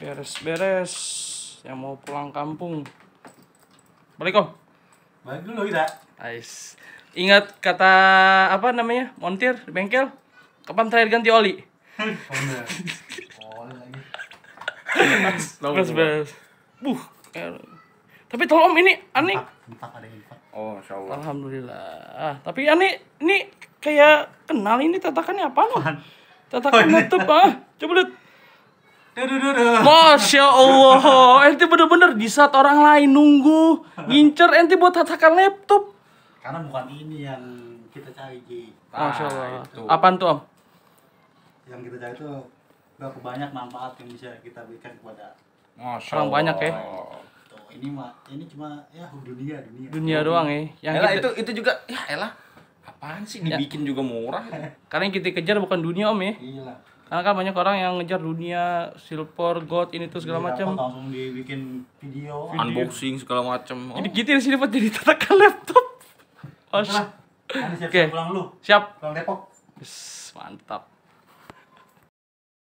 beres-beres yang mau pulang kampung balik balik dulu kita Ais, ingat kata apa namanya montir di bengkel kapan terakhir ganti oli oh, oh beres beres buh tapi tolong om ini ani oh insyaallah alhamdulillah ah, tapi ani ini kayak kenal ini tatakannya apa loh tatakan oh, ah coba lihat Masya Allah, ente bener-bener di saat orang lain nunggu, ngincer ente buat tatakan laptop. Karena bukan ini yang kita cari, Ji. Nah, Masya Allah. Nah, itu. Apaan tuh, Om? Yang kita cari itu berapa banyak manfaat yang bisa kita berikan kepada Masya orang Allah. banyak ya. Tuh, ini mah ini cuma ya dunia dunia. Dunia doang ya. Yang elah, kita... itu itu juga ya elah apaan sih ya. dibikin ya. juga murah. Karena yang kita kejar bukan dunia om ya. Iya karena kan banyak orang yang ngejar dunia silver gold ini tuh segala iya, macam langsung dibikin video, video. unboxing segala macam oh. jadi gitu di sini buat jadi tatakan laptop oh, oke okay. siap pulang lu siap pulang Depok yes, mantap